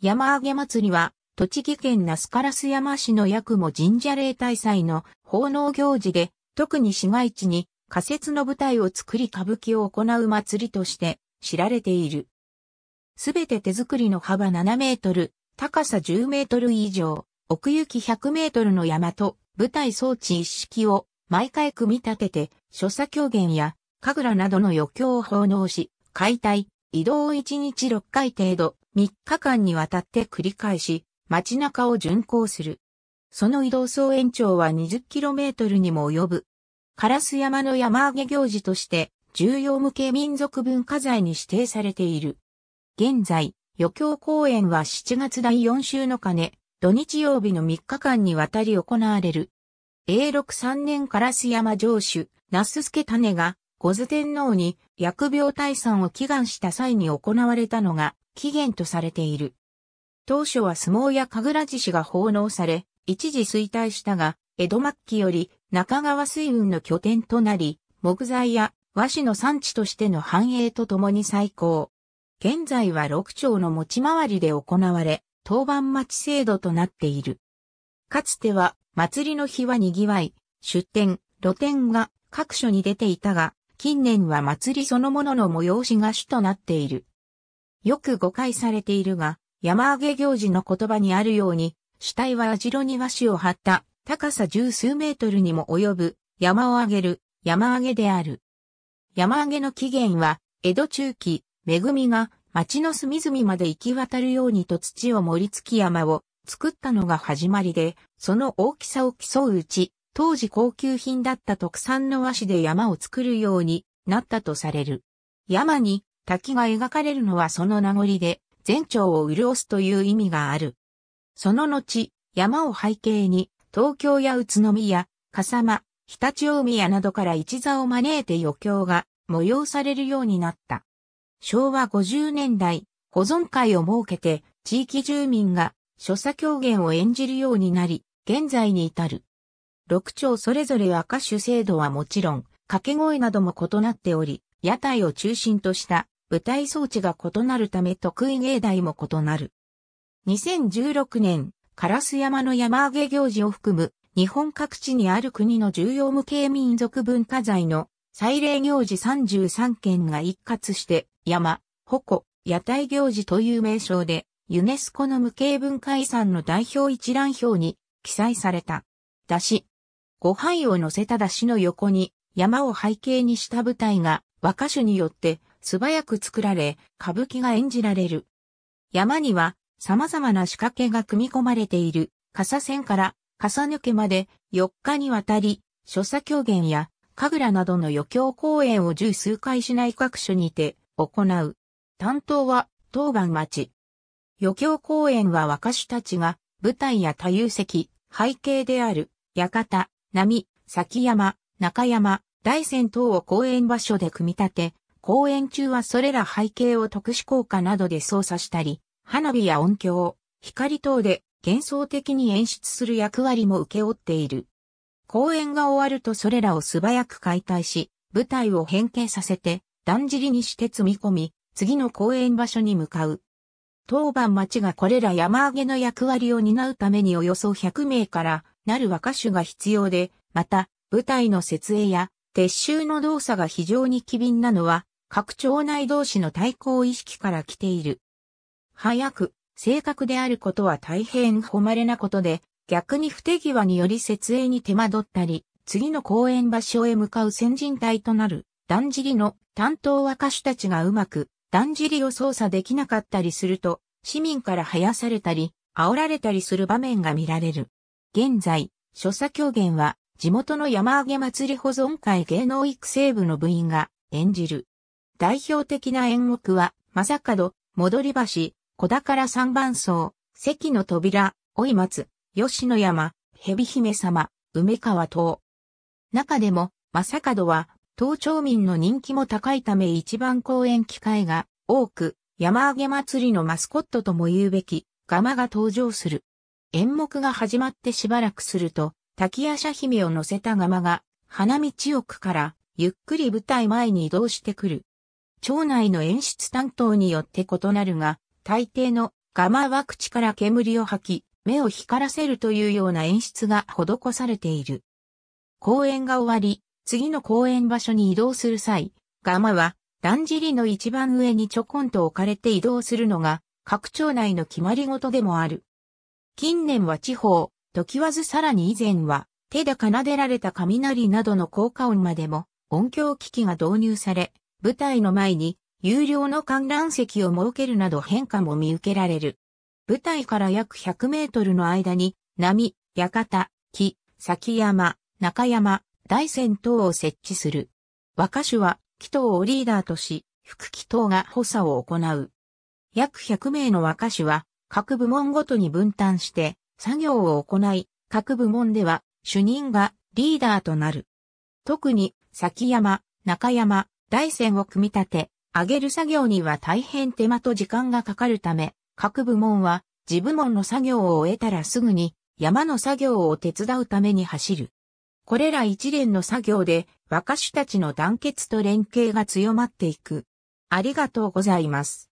山上げ祭りは、栃木県那須烏山市の八雲神社霊大祭の奉納行事で、特に市街地に仮設の舞台を作り歌舞伎を行う祭りとして知られている。すべて手作りの幅7メートル、高さ10メートル以上、奥行き100メートルの山と舞台装置一式を毎回組み立てて、所作狂言や神楽などの余興を奉納し、解体、移動を1日6回程度、3日間にわたって繰り返し、街中を巡行する。その移動総延長は 20km にも及ぶ。カラス山の山上げ行事として、重要無形民族文化財に指定されている。現在、余興公演は7月第4週の鐘、土日曜日の3日間にわたり行われる。永禄3年カラス山城主、那須助種が、五頭天皇に薬病退散を祈願した際に行われたのが、起源とされている。当初は相撲や神楽寺氏が奉納され、一時衰退したが、江戸末期より中川水運の拠点となり、木材や和紙の産地としての繁栄とともに再興。現在は六町の持ち回りで行われ、当番町制度となっている。かつては、祭りの日は賑わい、出店、露店が各所に出ていたが、近年は祭りそのものの催しが主となっている。よく誤解されているが、山上げ行事の言葉にあるように、主体は網代に和紙を張った高さ十数メートルにも及ぶ山を上げる山上げである。山上げの起源は、江戸中期、恵みが町の隅々まで行き渡るようにと土を盛り付き山を作ったのが始まりで、その大きさを競ううち、当時高級品だった特産の和紙で山を作るようになったとされる。山に滝が描かれるのはその名残で、全長を潤すという意味がある。その後、山を背景に、東京や宇都宮、笠間、常陸大宮などから一座を招いて余興が催されるようになった。昭和50年代、保存会を設けて、地域住民が所作狂言を演じるようになり、現在に至る。六町それぞれは歌手制度はもちろん、掛け声なども異なっており、屋台を中心とした舞台装置が異なるため得意芸大も異なる。2016年、カラス山の山上げ行事を含む、日本各地にある国の重要無形民族文化財の祭礼行事33件が一括して、山、鉾、屋台行事という名称で、ユネスコの無形文化遺産の代表一覧表に記載された。だし。ご飯を乗せただしの横に、山を背景にした舞台が、和歌手によって素早く作られ、歌舞伎が演じられる。山には様々な仕掛けが組み込まれている、傘線から傘抜けまで4日にわたり、所作狂言や神楽などの余興公演を十数回しない各所にて行う。担当は当番町。余興公演は若手たちが舞台や多遊席、背景である、館、波、崎山、中山、大仙等を公演場所で組み立て、公演中はそれら背景を特殊効果などで操作したり、花火や音響、光等で幻想的に演出する役割も受け負っている。公演が終わるとそれらを素早く解体し、舞台を変形させて、だんじりにして積み込み、次の公演場所に向かう。当番町がこれら山上げの役割を担うためにおよそ100名からなる和歌手が必要で、また、舞台の設営や撤収の動作が非常に機敏なのは、各町内同士の対抗意識から来ている。早く、正確であることは大変誉れなことで、逆に不手際により設営に手間取ったり、次の公演場所へ向かう先人隊となる、だんじりの担当若手たちがうまく、だんじりを操作できなかったりすると、市民から生やされたり、煽られたりする場面が見られる。現在、所作狂言は、地元の山上げ祭り保存会芸能育成部の部員が演じる。代表的な演目は、正門、戻り橋、小宝三番荘、関の扉、追松、吉野山、蛇姫様、梅川島。中でも、正門は、東町民の人気も高いため一番公演機会が多く、山上げ祭りのマスコットとも言うべき、ガマが登場する。演目が始まってしばらくすると、滝夜叉姫を乗せたガマが、花道奥から、ゆっくり舞台前に移動してくる。町内の演出担当によって異なるが、大抵のガマは口から煙を吐き、目を光らせるというような演出が施されている。公演が終わり、次の公演場所に移動する際、ガマは、だんじりの一番上にちょこんと置かれて移動するのが、各町内の決まり事でもある。近年は地方、時わずさらに以前は、手で奏でられた雷などの効果音までも、音響機器が導入され、舞台の前に有料の観覧席を設けるなど変化も見受けられる。舞台から約100メートルの間に、波、館、木、崎山、中山、大仙等を設置する。和歌手は、祈祷をリーダーとし、副祈祷が補佐を行う。約100名の和歌手は、各部門ごとに分担して、作業を行い、各部門では、主任がリーダーとなる。特に、崎山、中山、大線を組み立て、上げる作業には大変手間と時間がかかるため、各部門は自部門の作業を終えたらすぐに山の作業を手伝うために走る。これら一連の作業で若手たちの団結と連携が強まっていく。ありがとうございます。